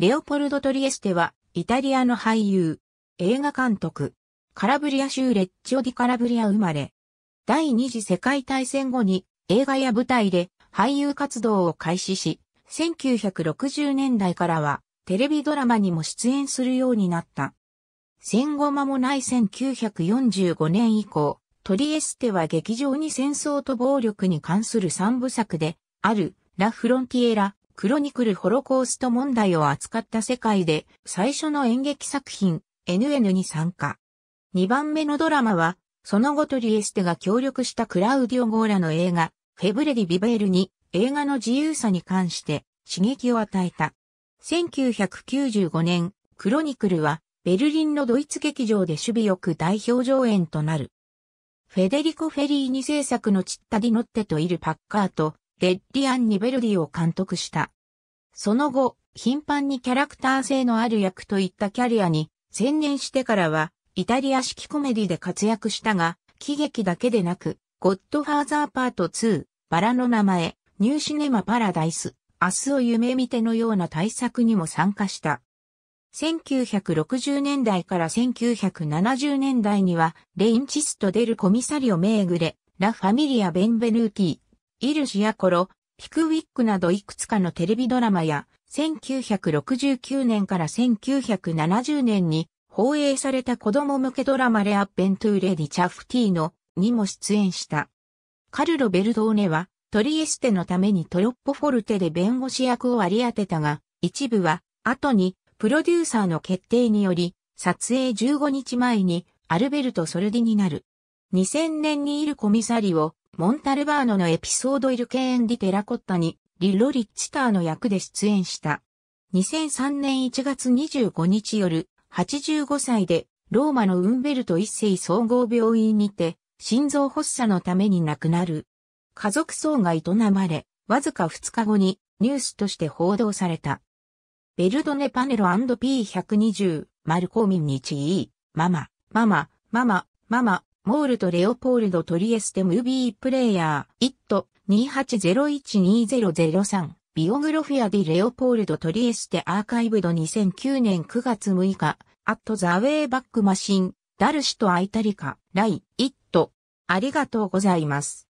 レオポルド・トリエステは、イタリアの俳優、映画監督、カラブリア州レッチオ・ディ・カラブリア生まれ。第二次世界大戦後に映画や舞台で俳優活動を開始し、1960年代からはテレビドラマにも出演するようになった。戦後間もない1945年以降、トリエステは劇場に戦争と暴力に関する三部作で、ある、ラ・フロンティエラ、クロニクルホロコースト問題を扱った世界で最初の演劇作品 NN に参加。2番目のドラマは、その後トリエステが協力したクラウディオ・ゴーラの映画フェブレディ・ビベールに映画の自由さに関して刺激を与えた。1995年、クロニクルはベルリンのドイツ劇場で守備よく代表上演となる。フェデリコ・フェリーニ制作のチッタディノッテとイル・パッカーとデッリアン・ニベルディを監督した。その後、頻繁にキャラクター性のある役といったキャリアに専念してからは、イタリア式コメディで活躍したが、喜劇だけでなく、ゴッドファーザーパート2、バラの名前、ニューシネマパラダイス、明日を夢見てのような大作にも参加した。1960年代から1970年代には、レインチスト・デル・コミサリオ・メーグレ、ラ・ファミリア・ベンベルーティ、イルシアコロ、ピクウィックなどいくつかのテレビドラマや、1969年から1970年に放映された子供向けドラマレアッベントゥーレディチャフティーノにも出演した。カルロ・ベルドーネはトリエステのためにトロッポフォルテで弁護士役を割り当てたが、一部は後にプロデューサーの決定により撮影15日前にアルベルト・ソルディになる2000年にいるコミサリオ、モンタルバーノのエピソードイルケーンディテラコッタに、リロ・リッチターの役で出演した。2003年1月25日夜、85歳で、ローマのウンベルト一世総合病院にて、心臓発作のために亡くなる。家族葬が営まれ、わずか2日後にニュースとして報道された。ベルドネパネロ &P120、マルコーミンチ E、ママ、ママ、ママ、ママ、モールとレオポールド・トリエステ・ムービー・プレイヤー、イット、28012003、ビオグロフィア・ディ・レオポールド・トリエステ・アーカイブド2009年9月6日、アット・ザ・ウェイ・バック・マシン、ダルシとアイタリカ、ライ、イット。ありがとうございます。